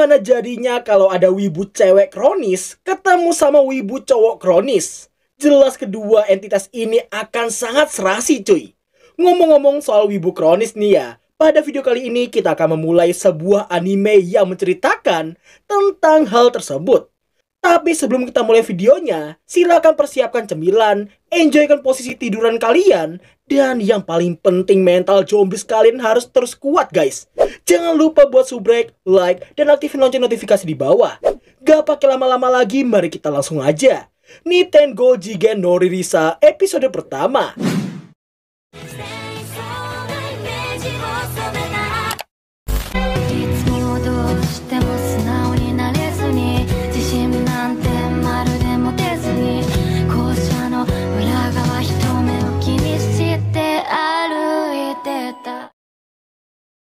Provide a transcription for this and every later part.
Gimana jadinya kalau ada wibu cewek kronis ketemu sama wibu cowok kronis? Jelas kedua entitas ini akan sangat serasi cuy. Ngomong-ngomong soal wibu kronis nih ya, pada video kali ini kita akan memulai sebuah anime yang menceritakan tentang hal tersebut. Tapi sebelum kita mulai videonya, silakan persiapkan cemilan, enjoykan posisi tiduran kalian, dan yang paling penting mental zombie kalian harus terus kuat guys. Jangan lupa buat subrek, like, dan aktifin lonceng notifikasi di bawah. Gak pakai lama-lama lagi, mari kita langsung aja. Nintendo Jigen Noririsa episode pertama.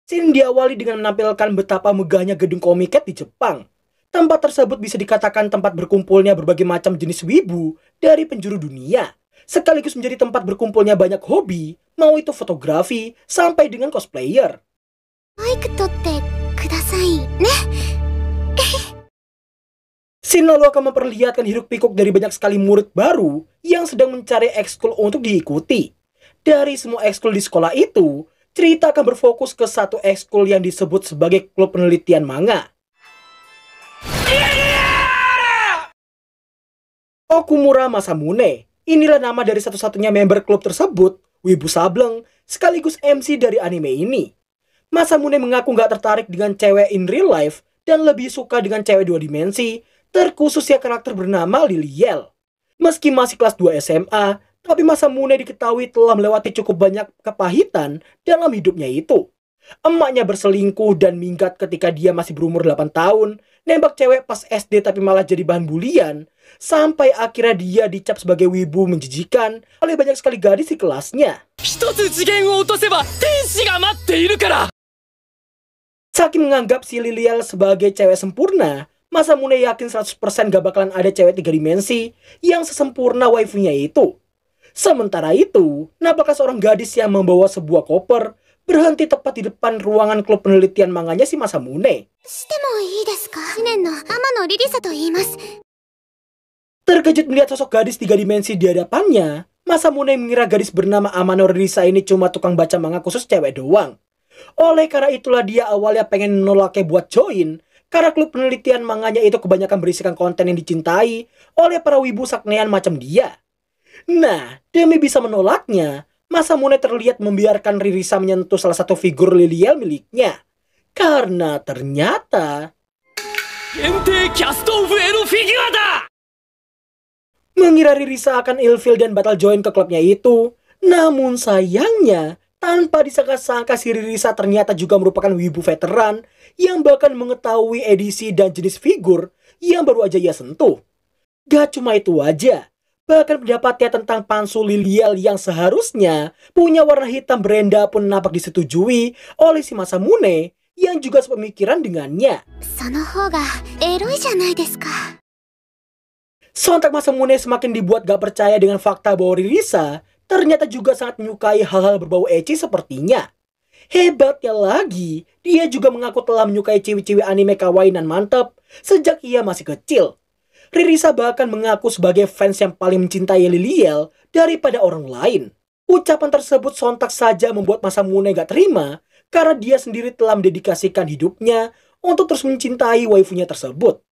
Scene diawali dengan menampilkan betapa megahnya gedung Komiket di Jepang. Tempat tersebut bisa dikatakan tempat berkumpulnya berbagai macam jenis wibu dari penjuru dunia. Sekaligus menjadi tempat berkumpulnya banyak hobi, mau itu fotografi, sampai dengan cosplayer. Scene lalu akan memperlihatkan hiruk pikuk dari banyak sekali murid baru yang sedang mencari ekskul untuk diikuti. Dari semua ekskul di sekolah itu, cerita akan berfokus ke satu ekskul yang disebut sebagai klub penelitian manga. Iya, iya, iya, Okumura Masamune, inilah nama dari satu-satunya member klub tersebut, Wibu Sableng, sekaligus MC dari anime ini. Masamune mengaku nggak tertarik dengan cewek in real life dan lebih suka dengan cewek dua dimensi, terkhususnya karakter bernama Lily Meski masih kelas 2 SMA, tapi masa Mune diketahui telah melewati cukup banyak kepahitan dalam hidupnya itu. Emaknya berselingkuh dan minggat ketika dia masih berumur 8 tahun, nembak cewek pas SD tapi malah jadi bahan bulian, sampai akhirnya dia dicap sebagai wibu menjijikan oleh banyak sekali gadis di kelasnya. Saking menganggap si Lilial sebagai cewek sempurna, masa Mune yakin 100% gak bakalan ada cewek tiga dimensi yang sesempurna waifunya itu. Sementara itu, nampaknya seorang gadis yang membawa sebuah koper berhenti tepat di depan ruangan klub penelitian manganya si Masamune. Terkejut melihat sosok gadis tiga dimensi di hadapannya, Masamune mengira gadis bernama Amano Risa ini cuma tukang baca manga khusus cewek doang. Oleh karena itulah dia awalnya pengen menolaknya buat join, karena klub penelitian manganya itu kebanyakan berisikan konten yang dicintai oleh para wibu saknean macam dia. Nah, demi bisa menolaknya, masa Masamune terlihat membiarkan Ririsa menyentuh salah satu figur Lilial miliknya. Karena ternyata... Mengira Ririsa akan ilfil dan batal join ke klubnya itu. Namun sayangnya, tanpa disangka-sangka si Ririsa ternyata juga merupakan wibu veteran yang bahkan mengetahui edisi dan jenis figur yang baru aja ia sentuh. Gak cuma itu aja, Bahkan pendapatnya tentang pansul lilial yang seharusnya punya warna hitam berenda pun nampak disetujui oleh si masa mune yang juga sepemikiran dengannya. Sontak mune semakin dibuat gak percaya dengan fakta bahwa rilisa ternyata juga sangat menyukai hal-hal berbau ecchi sepertinya. Hebatnya lagi, dia juga mengaku telah menyukai cewek-cewek anime kawaii dan mantap sejak ia masih kecil. Ririsa bahkan mengaku sebagai fans yang paling mencintai Liliel daripada orang lain. Ucapan tersebut sontak saja membuat masa Mune gak terima karena dia sendiri telah mendedikasikan hidupnya untuk terus mencintai waifunya tersebut.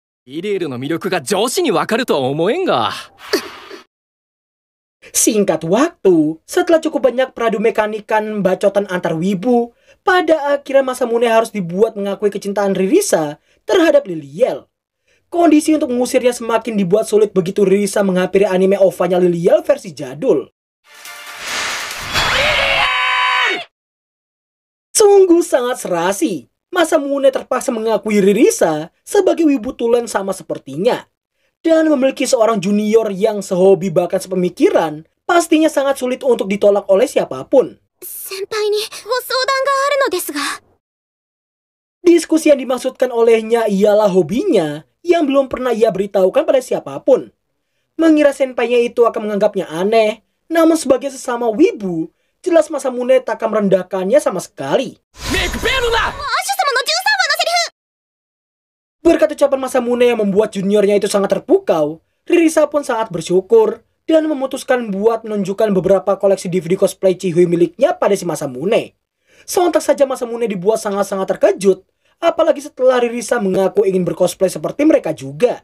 Singkat waktu, setelah cukup banyak peradu mekanikan bacotan antar wibu, pada akhirnya masa Mune harus dibuat mengakui kecintaan Ririsa terhadap Liliel. Kondisi untuk mengusirnya semakin dibuat sulit begitu Risa menghampiri anime nya Lilial versi jadul. Sungguh sangat serasi. Masa Mune terpaksa mengakui Ririsa sebagai wibu tulen sama sepertinya. Dan memiliki seorang junior yang sehobi bahkan sepemikiran, pastinya sangat sulit untuk ditolak oleh siapapun. Diskusi yang dimaksudkan olehnya ialah hobinya yang belum pernah ia beritahukan pada siapapun. Mengira senpainya itu akan menganggapnya aneh, namun sebagai sesama wibu, jelas Masamune tak akan merendahkannya sama sekali. Berkat ucapan Masamune yang membuat juniornya itu sangat terpukau, Ririsa pun sangat bersyukur dan memutuskan buat menunjukkan beberapa koleksi DVD cosplay Cihui miliknya pada si Masamune. Sontak saja Masamune dibuat sangat-sangat terkejut Apalagi setelah Ririsa mengaku ingin bercosplay seperti mereka juga.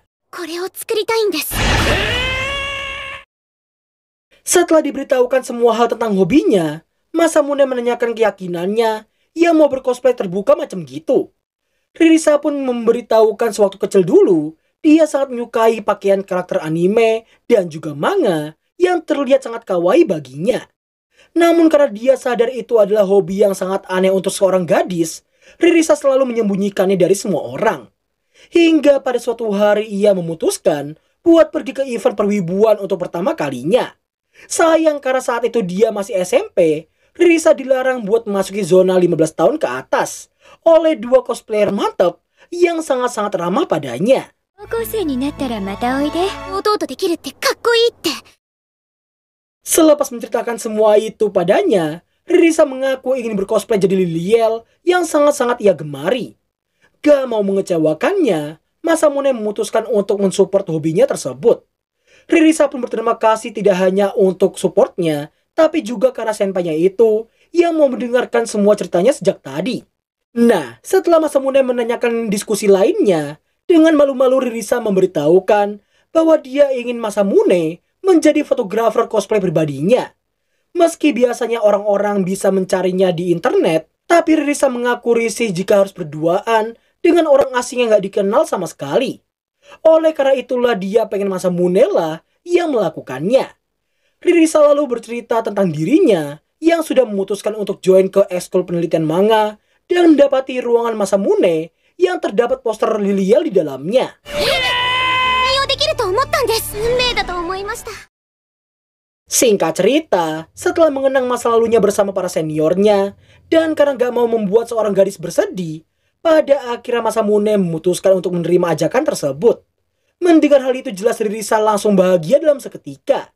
Setelah diberitahukan semua hal tentang hobinya, Masamune menanyakan keyakinannya ia mau bercosplay terbuka macam gitu. Ririsa pun memberitahukan sewaktu kecil dulu, dia sangat menyukai pakaian karakter anime dan juga manga yang terlihat sangat kawaii baginya. Namun karena dia sadar itu adalah hobi yang sangat aneh untuk seorang gadis, Ririsa selalu menyembunyikannya dari semua orang. Hingga pada suatu hari ia memutuskan buat pergi ke event perwibuan untuk pertama kalinya. Sayang karena saat itu dia masih SMP, Ririsa dilarang buat memasuki zona 15 tahun ke atas oleh dua cosplayer mantap yang sangat-sangat ramah padanya. Selepas menceritakan semua itu padanya, Risa mengaku ingin berkosplay jadi Liliel yang sangat-sangat ia gemari. Gak mau mengecewakannya, Masamune memutuskan untuk mensupport hobinya tersebut. Ririsa pun berterima kasih tidak hanya untuk supportnya, tapi juga karena senpanya itu yang mau mendengarkan semua ceritanya sejak tadi. Nah, setelah Masamune menanyakan diskusi lainnya, dengan malu-malu Ririsa memberitahukan bahwa dia ingin Masamune menjadi fotografer cosplay pribadinya. Meski biasanya orang-orang bisa mencarinya di internet, tapi Risa mengaku risih jika harus berduaan dengan orang asing yang gak dikenal sama sekali. Oleh karena itulah dia pengen masa Munella yang melakukannya. Risa lalu bercerita tentang dirinya yang sudah memutuskan untuk join ke ekskul penelitian manga dan mendapati ruangan masa Mune yang terdapat poster Liliel di dalamnya. Singkat cerita, setelah mengenang masa lalunya bersama para seniornya, dan karena gak mau membuat seorang gadis bersedih, pada akhirnya masa Mune memutuskan untuk menerima ajakan tersebut. Mendengar hal itu jelas Ririsa langsung bahagia dalam seketika.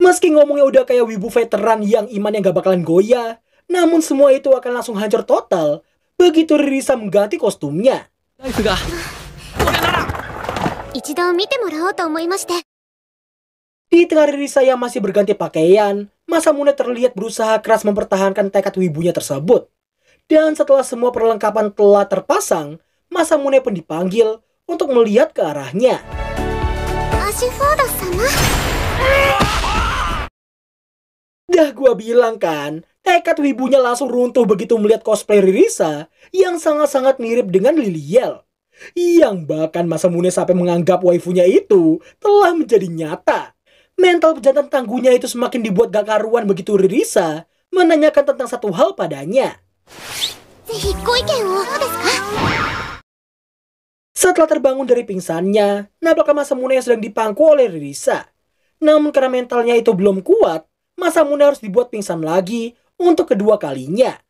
Meski ngomongnya udah kayak wibu veteran yang iman yang gak bakalan goyah, namun semua itu akan langsung hancur total begitu Ririsa mengganti kostumnya. 一度見てもらおうと思いまして。Di tengah diri saya masih berganti pakaian, Masamune terlihat berusaha keras mempertahankan tekad wibunya tersebut. Dan setelah semua perlengkapan telah terpasang, Masamune pun dipanggil untuk melihat ke arahnya. Dah gua bilang kan, tekad wibunya langsung runtuh begitu melihat cosplay Ririsa yang sangat-sangat mirip dengan Liliel yang bahkan masa muda sampai menganggap waifunya itu telah menjadi nyata. Mental pejantan tangguhnya itu semakin dibuat gak karuan begitu Ririsa menanyakan tentang satu hal padanya. Setelah terbangun dari pingsannya, masa masa yang sedang dipangku oleh Ririsa. Namun karena mentalnya itu belum kuat, masa Masamune harus dibuat pingsan lagi untuk kedua kalinya.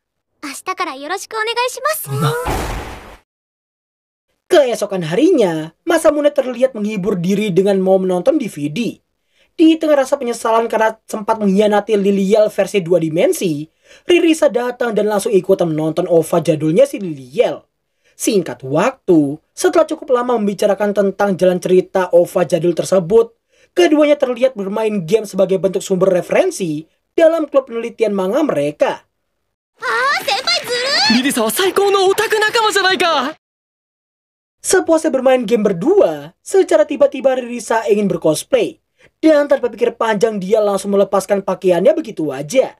Keesokan harinya, masa Mune terlihat menghibur diri dengan mau menonton DVD. Di tengah rasa penyesalan karena sempat mengkhianati Lilial versi dua dimensi, Ririsa datang dan langsung ikut menonton OVA jadulnya si Lilial. Singkat waktu, setelah cukup lama membicarakan tentang jalan cerita OVA jadul tersebut, keduanya terlihat bermain game sebagai bentuk sumber referensi dalam klub penelitian manga mereka. Ah, senpai Ririsa no otaku nakama janai Sepuasnya bermain game berdua, secara tiba-tiba Ririsa ingin bercosplay. Dan tanpa pikir panjang dia langsung melepaskan pakaiannya begitu aja.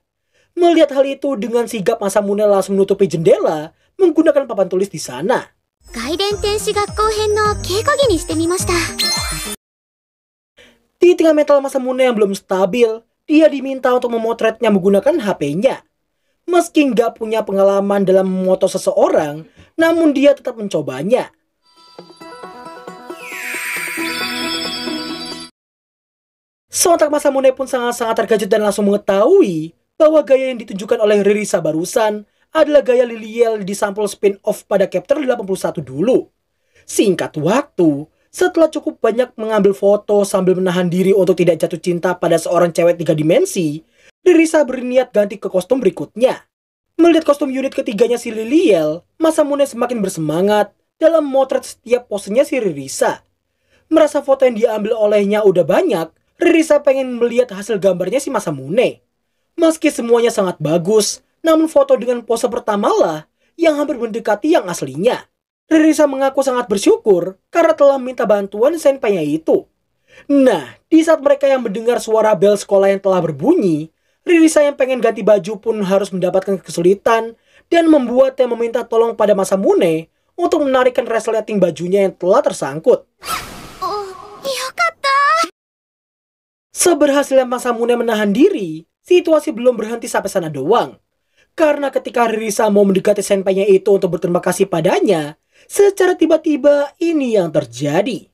Melihat hal itu dengan sigap masa Masamune langsung menutupi jendela menggunakan papan tulis di sana. Di tengah mental Masamune yang belum stabil, dia diminta untuk memotretnya menggunakan HP-nya. Meski nggak punya pengalaman dalam memotong seseorang, namun dia tetap mencobanya. Sontak Masamune pun sangat-sangat terkejut dan langsung mengetahui bahwa gaya yang ditunjukkan oleh Ririsa barusan adalah gaya Liliel di sampel spin-off pada chapter 81 dulu. Singkat waktu, setelah cukup banyak mengambil foto sambil menahan diri untuk tidak jatuh cinta pada seorang cewek tiga dimensi, Ririsa berniat ganti ke kostum berikutnya. Melihat kostum unit ketiganya si Liliel, Masamune semakin bersemangat dalam motret setiap posenya si Ririsa. Merasa foto yang diambil olehnya udah banyak, Risa pengen melihat hasil gambarnya si Masa Mune. Meski semuanya sangat bagus, namun foto dengan pose pertamalah yang hampir mendekati yang aslinya. Ririsa mengaku sangat bersyukur karena telah minta bantuan senpainya itu. Nah, di saat mereka yang mendengar suara bel sekolah yang telah berbunyi, Ririsa yang pengen ganti baju pun harus mendapatkan kesulitan dan membuatnya meminta tolong pada Masa Mune untuk menarikkan resleting bajunya yang telah tersangkut. Oh, iya Seberhasilnya Mas Samune menahan diri, situasi belum berhenti sampai sana doang. Karena ketika Ririsa mau mendekati senpainya itu untuk berterima kasih padanya, secara tiba-tiba ini yang terjadi.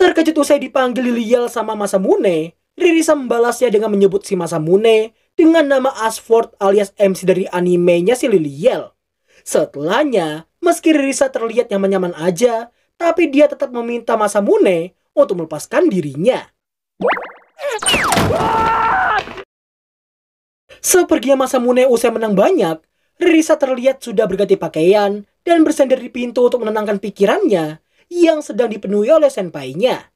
Terkejut usai dipanggil Lilial sama Masamune, Ririsa membalasnya dengan menyebut si Masamune dengan nama Asford alias MC dari animenya si Lilial. Setelahnya, meski Ririsa terlihat nyaman-nyaman aja, tapi dia tetap meminta Masamune untuk melepaskan dirinya. Seperginya Masamune usai menang banyak, Risa terlihat sudah berganti pakaian dan bersender di pintu untuk menenangkan pikirannya yang sedang dipenuhi oleh senpainya.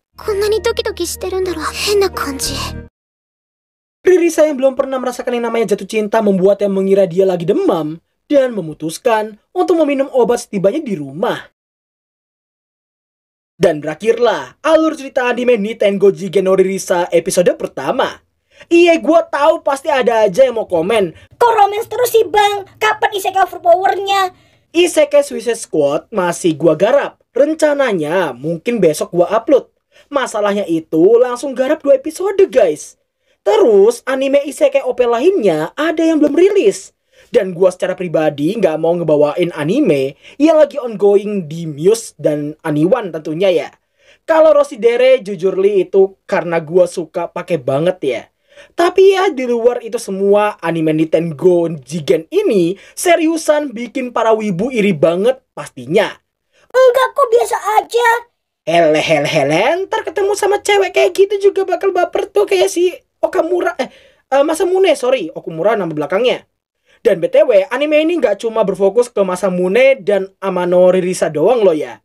Ririsa yang belum pernah merasakan yang namanya jatuh cinta membuatnya mengira dia lagi demam dan memutuskan untuk meminum obat setibanya di rumah. Dan berakhirlah alur cerita anime Nintendo Genori Risa episode pertama. Iya gue tahu pasti ada aja yang mau komen. Kok romance terus sih bang? Kapan Isekai overpower Isekai Suicide Squad masih gue garap. Rencananya mungkin besok gue upload. Masalahnya itu langsung garap dua episode guys. Terus anime Isekai OP lainnya ada yang belum rilis dan gue secara pribadi nggak mau ngebawain anime yang lagi ongoing di Muse dan Aniwan tentunya ya. Kalau Rosidere jujur li itu karena gue suka pakai banget ya. Tapi ya di luar itu semua anime Niten Go Jigen ini seriusan bikin para wibu iri banget pastinya. Enggak kok biasa aja. Hele hele hele ntar ketemu sama cewek kayak gitu juga bakal baper tuh kayak si Okamura eh uh, eh, Masa Mune sorry Okumura nama belakangnya. Dan BTW, anime ini nggak cuma berfokus ke masa Mune dan Amano Ririsa doang loh ya.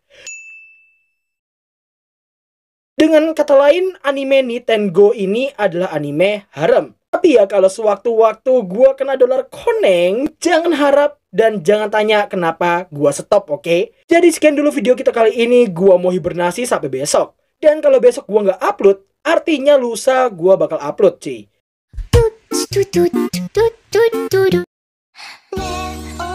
Dengan kata lain, anime Nintendo ini adalah anime harem. Tapi ya kalau sewaktu-waktu gua kena dolar koneng, jangan harap dan jangan tanya kenapa gua stop, oke? Okay? Jadi sekian dulu video kita kali ini, gua mau hibernasi sampai besok. Dan kalau besok gua nggak upload, artinya lusa gua bakal upload, sih. ね